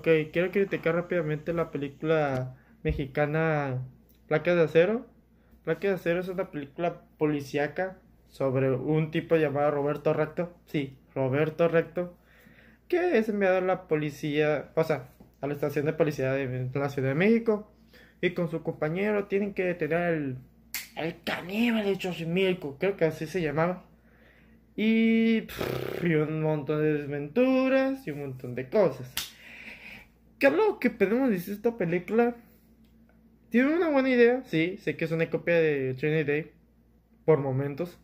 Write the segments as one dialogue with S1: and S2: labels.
S1: Ok, quiero criticar rápidamente la película mexicana Placa de Acero. Placa de Acero es una película policíaca sobre un tipo llamado Roberto Recto. Sí, Roberto Recto, que es enviado a la policía, o sea, a la estación de policía de la Ciudad de México. Y con su compañero tienen que detener al el caníbal de Chosimilco, creo que así se llamaba. Y, y un montón de desventuras y un montón de cosas. ¿Qué es lo que podemos decir esta película? Tiene una buena idea, sí, sé que es una copia de Trinity Day por momentos.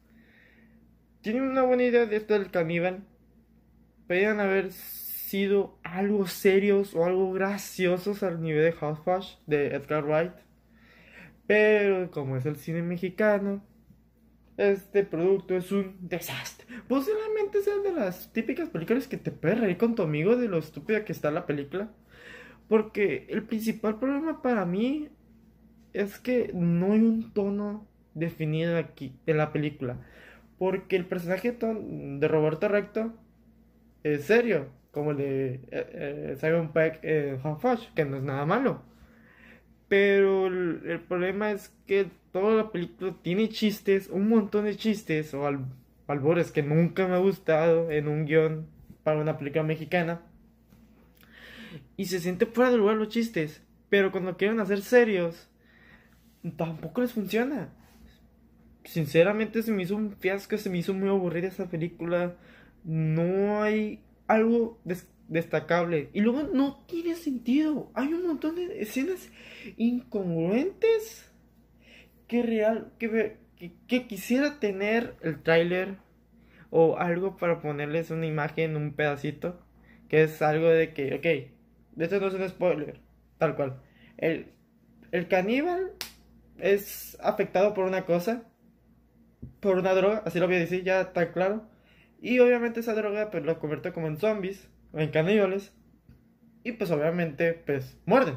S1: Tiene una buena idea de esto del caníbal. Podrían haber sido algo serios o algo graciosos al nivel de House Fash de Edgar Wright. Pero como es el cine mexicano, este producto es un desastre. Posiblemente sea de las típicas películas que te puedes reír con tu amigo de lo estúpida que está la película. Porque el principal problema para mí es que no hay un tono definido aquí en la película. Porque el personaje de Roberto Recto es serio, como el de eh, eh Simon Peck en que no es nada malo. Pero el, problema es que toda la película tiene chistes, un montón de chistes o albores que nunca me ha gustado en un guión para una película mexicana. Y se siente fuera de lugar los chistes. Pero cuando quieren hacer serios, tampoco les funciona. Sinceramente se me hizo un fiasco, se me hizo muy aburrida esa película. No hay algo De, Destacable, Y luego no tiene sentido. Hay un montón de escenas incongruentes que real que, que, quisiera tener el tráiler o algo para ponerles una imagen, un pedacito, que es algo de que, ok, esto no es un spoiler, tal cual. El, el caníbal es afectado por una cosa, por una droga, así lo voy a decir, ya está claro. Y obviamente esa droga pues lo convierte como en zombies en caníbales. Y pues obviamente, pues muerden.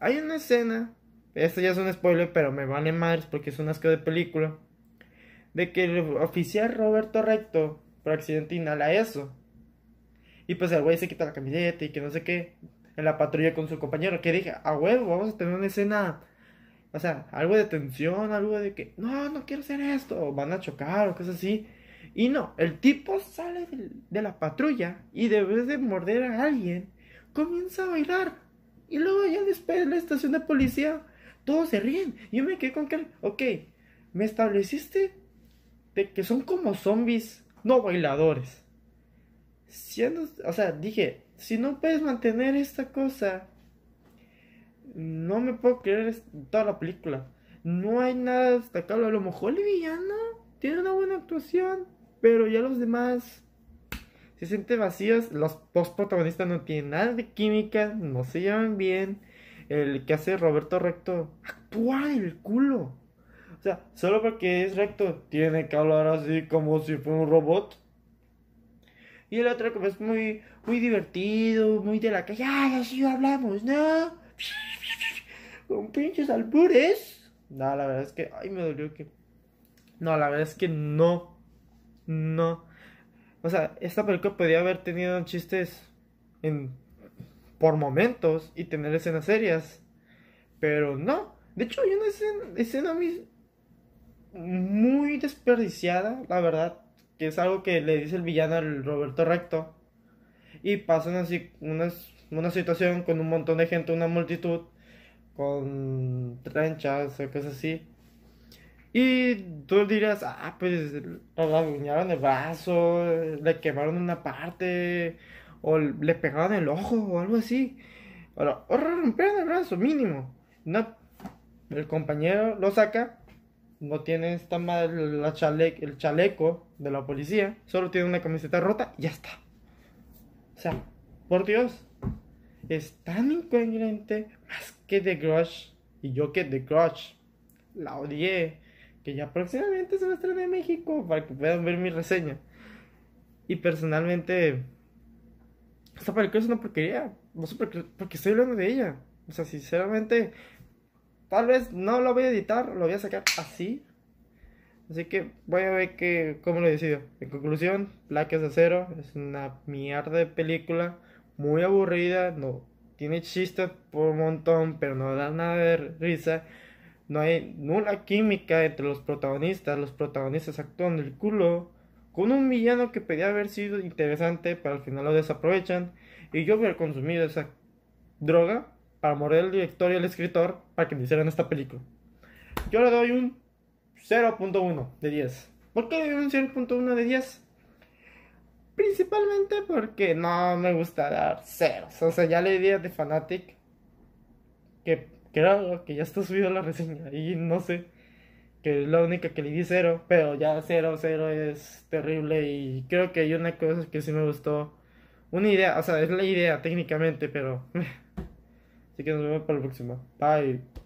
S1: Hay una escena, esto ya es un spoiler, pero me vale madres porque es un asco de película, de que el oficial Roberto Recto por accidente inhala eso. Y pues el güey se quita la camiseta y que no sé qué, en la patrulla con su compañero, que dije, a huevo, vamos a tener una escena o sea, algo de tensión, algo de que, no, no quiero hacer esto, o van a chocar, o cosas así. Y no, el tipo sale de, la patrulla y de vez de morder a alguien, comienza a bailar. Y luego ya después de la estación de policía, todos se ríen. Yo me quedé con que, ok, me estableciste de que son como zombies, no bailadores. Siendo, o sea, dije, si no puedes mantener esta cosa, no me puedo creer toda la película. No hay nada destacable. A lo mejor el villano tiene una buena actuación. Pero ya los demás se sienten vacíos. Los dos protagonistas no tienen nada de química, no se llevan bien. El que hace Roberto Recto actúa el culo. O sea, solo porque es recto, tiene que hablar así como si fuera un robot. Y el otro como es muy, muy divertido, muy de la calle. ¡Ay, así hablamos, no! Con pinches albures. No, la verdad es que, ay, me dolió que. No, la verdad es que no no. O sea, esta película podía haber tenido chistes en, por momentos y tener escenas serias. Pero no. De hecho, hay una escena, escena muy desperdiciada, la verdad. Que es algo que le dice el villano al Roberto Recto. Y pasan así una, una situación con un montón de gente, una multitud, con tranchas o cosas así y tú dirás, ah, pues le aguñaron el brazo, le quemaron una parte, o le pegaron el ojo, o algo así. O o rompieron el brazo, mínimo. No, el compañero lo saca, no tiene esta madre, la chale el chaleco de la policía, solo tiene una camiseta rota y ya está. O sea, por Dios, es tan incoherente, más que The Crush. Y yo que The Crush la odié que ya próximamente se va a estrenar en México para que puedan ver mi reseña. Y personalmente, esta película es una porquería. No sé por porque estoy hablando de ella. O sea, sinceramente, tal vez no lo voy a editar, lo voy a sacar así. Así que voy a ver que, cómo lo decido. En conclusión, Placas de Acero es una mierda de película, muy aburrida, no tiene chistes por un montón, pero no da nada de risa. No hay nula química entre los protagonistas, los protagonistas actúan del culo. Con un villano que pedía haber sido interesante, pero al final lo desaprovechan. Y yo hubiera consumido esa droga para morir al director y al escritor para que me hicieran esta película. Yo le doy un 0.1 de 10. ¿Por qué le doy un 0.1 de 10? Principalmente porque no me gusta dar ceros. O sea, ya la idea de Fanatic, que Creo que ya está subido la reseña y no sé que es la única que le di cero, pero ya cero, cero es terrible y creo que hay una cosa que sí me gustó. Una idea, o sea, es la idea técnicamente, pero... Así que nos vemos para la próxima. Bye.